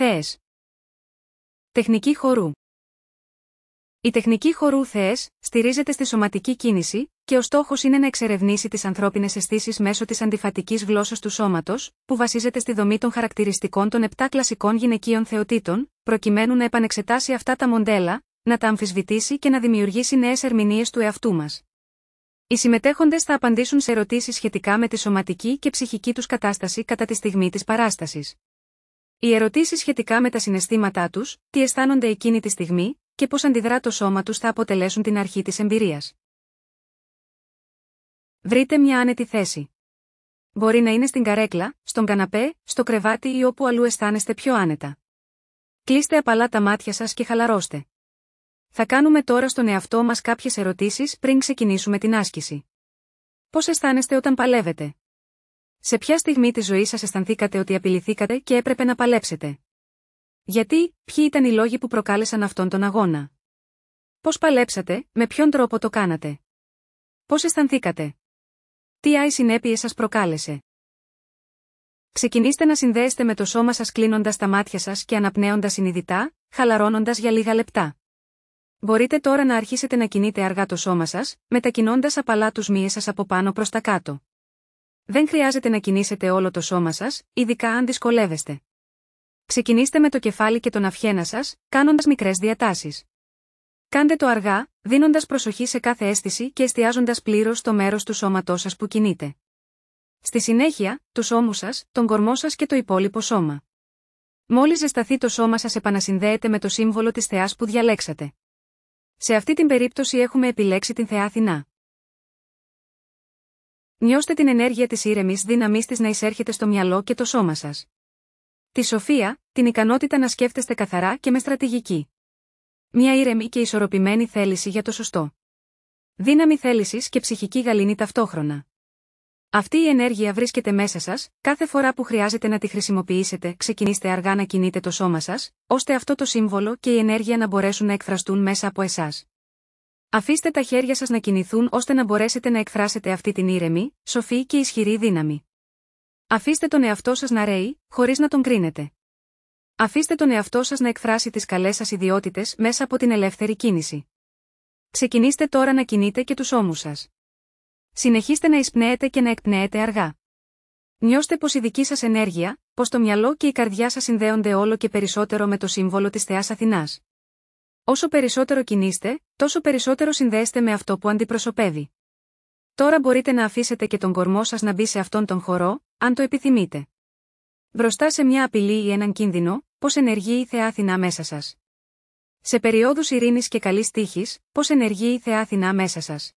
Θεέ. Τεχνική χορού. Η τεχνική χορού Θεέ στηρίζεται στη σωματική κίνηση και ο στόχος είναι να εξερευνήσει τις ανθρώπινες αισθήσεις μέσω της αντιφατικής γλώσσας του σώματος, που βασίζεται στη δομή των χαρακτηριστικών των 7 κλασικών γυναικείων θεοτήτων, προκειμένου να επανεξετάσει αυτά τα μοντέλα, να τα αμφισβητήσει και να δημιουργήσει νέες ερμηνείες του εαυτού μας. Οι συμμετέχοντες θα απαντήσουν σε ερωτήσεις σχετικά με τη σωματική και ψυχική τους κατάσταση κατά τη στιγμή της παράστασης. Οι ερωτήσεις σχετικά με τα συναισθήματά τους, τι αισθάνονται εκείνη τη στιγμή και πώς αντιδρά το σώμα τους θα αποτελέσουν την αρχή της εμπειρίας. Βρείτε μια άνετη θέση. Μπορεί να είναι στην καρέκλα, στον καναπέ, στο κρεβάτι ή όπου αλλού αισθάνεστε πιο άνετα. Κλείστε απαλά τα μάτια σας και χαλαρώστε. Θα κάνουμε τώρα στον εαυτό μας κάποιες ερωτήσεις πριν ξεκινήσουμε την άσκηση. Πώς αισθάνεστε όταν παλεύετε. Σε ποια στιγμή της ζωής σας αισθανθήκατε ότι απειληθήκατε και έπρεπε να παλέψετε. Γιατί, ποιοι ήταν οι λόγοι που προκάλεσαν αυτόν τον αγώνα. Πώς παλέψατε, με ποιον τρόπο το κάνατε. Πώς αισθανθήκατε. Τι άι συνέπειες σας προκάλεσε. Ξεκινήστε να συνδέεστε με το σώμα σας κλείνοντας τα μάτια σας και αναπνέοντας συνειδητά, χαλαρώνοντας για λίγα λεπτά. Μπορείτε τώρα να αρχίσετε να κινείτε αργά το σώμα σας, μετακινώντας απαλά τους μύες σας από πάνω προς τα κάτω. Δεν χρειάζεται να κινήσετε όλο το σώμα σας, ειδικά αν δυσκολεύεστε. Ξεκινήστε με το κεφάλι και τον αυχένα σας, κάνοντας μικρές διατάσεις. Κάντε το αργά, δίνοντας προσοχή σε κάθε αίσθηση και εστιάζοντας πλήρως το μέρος του σώματός σας που κινείτε. Στη συνέχεια, του ώμου σας, τον κορμό σας και το υπόλοιπο σώμα. Μόλις ζεσταθεί το σώμα σας, επανασυνδέεται με το σύμβολο της θεάς που διαλέξατε. Σε αυτή την περίπτωση έχουμε επιλέξει την θεά Αθηνά. Νιώστε την ενέργεια της ήρεμης δυναμή της να εισέρχεται στο μυαλό και το σώμα σας. Τη σοφία, την ικανότητα να σκέφτεστε καθαρά και με στρατηγική. Μια ήρεμη και ισορροπημένη θέληση για το σωστό. Δύναμη θέλησης και ψυχική γαλήνη ταυτόχρονα. Αυτή η ενέργεια βρίσκεται μέσα σας, κάθε φορά που χρειάζεται να τη χρησιμοποιήσετε, ξεκινήστε αργά να κινείτε το σώμα σας, ώστε αυτό το σύμβολο και η ενέργεια να μπορέσουν να εκφραστούν μέσα από εσάς. Αφήστε τα χέρια σας να κινηθούν ώστε να μπορέσετε να εκφράσετε αυτή την ήρεμη, σοφή και ισχυρή δύναμη. Αφήστε τον εαυτό σας να ρέει, χωρίς να τον κρίνετε. Αφήστε τον εαυτό σας να εκφράσει τις καλές σας ιδιότητες μέσα από την ελεύθερη κίνηση. Ξεκινήστε τώρα να κινείτε και τους ώμους σας. Συνεχίστε να εισπνέετε και να εκπνέετε αργά. Νιώστε πως η δική σας ενέργεια, πως το μυαλό και η καρδιά σας συνδέονται όλο και περισσότερο με το σύμβολο της θεάς. Αθηνάς. Όσο περισσότερο κινείστε, τόσο περισσότερο συνδέεστε με αυτό που αντιπροσωπεύει. Τώρα μπορείτε να αφήσετε και τον κορμό σας να μπει σε αυτόν τον χορό, αν το επιθυμείτε. Μπροστά σε μια απειλή ή έναν κίνδυνο, πώς ενεργεί η Θεά Αθηνά μέσα σας. Σε περιόδους ειρήνης και καλής τύχης, πώς ενεργεί η Θεά Αθηνά μέσα σας.